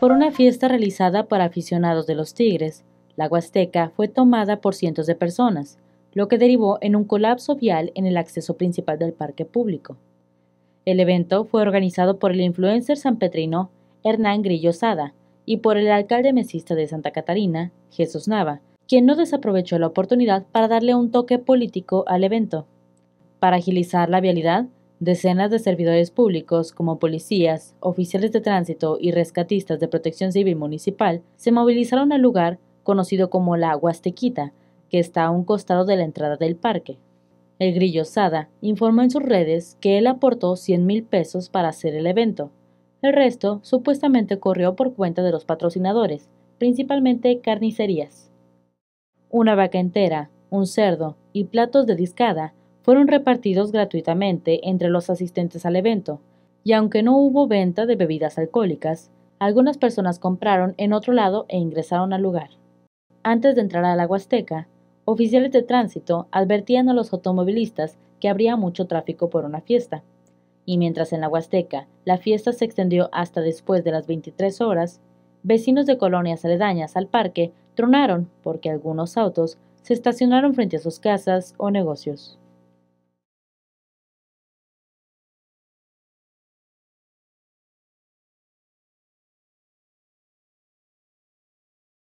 por una fiesta realizada por aficionados de los Tigres. La Huasteca fue tomada por cientos de personas, lo que derivó en un colapso vial en el acceso principal del parque público. El evento fue organizado por el influencer sanpetrino Hernán Grillo Sada y por el alcalde mesista de Santa Catarina, Jesús Nava, quien no desaprovechó la oportunidad para darle un toque político al evento. Para agilizar la vialidad, Decenas de servidores públicos, como policías, oficiales de tránsito y rescatistas de protección civil municipal, se movilizaron al lugar conocido como la Huastequita, que está a un costado de la entrada del parque. El grillo Sada informó en sus redes que él aportó 100 mil pesos para hacer el evento. El resto supuestamente corrió por cuenta de los patrocinadores, principalmente carnicerías. Una vaca entera, un cerdo y platos de discada fueron repartidos gratuitamente entre los asistentes al evento, y aunque no hubo venta de bebidas alcohólicas, algunas personas compraron en otro lado e ingresaron al lugar. Antes de entrar a la Huasteca, oficiales de tránsito advertían a los automovilistas que habría mucho tráfico por una fiesta. Y mientras en la Huasteca la fiesta se extendió hasta después de las 23 horas, vecinos de colonias aledañas al parque tronaron porque algunos autos se estacionaron frente a sus casas o negocios.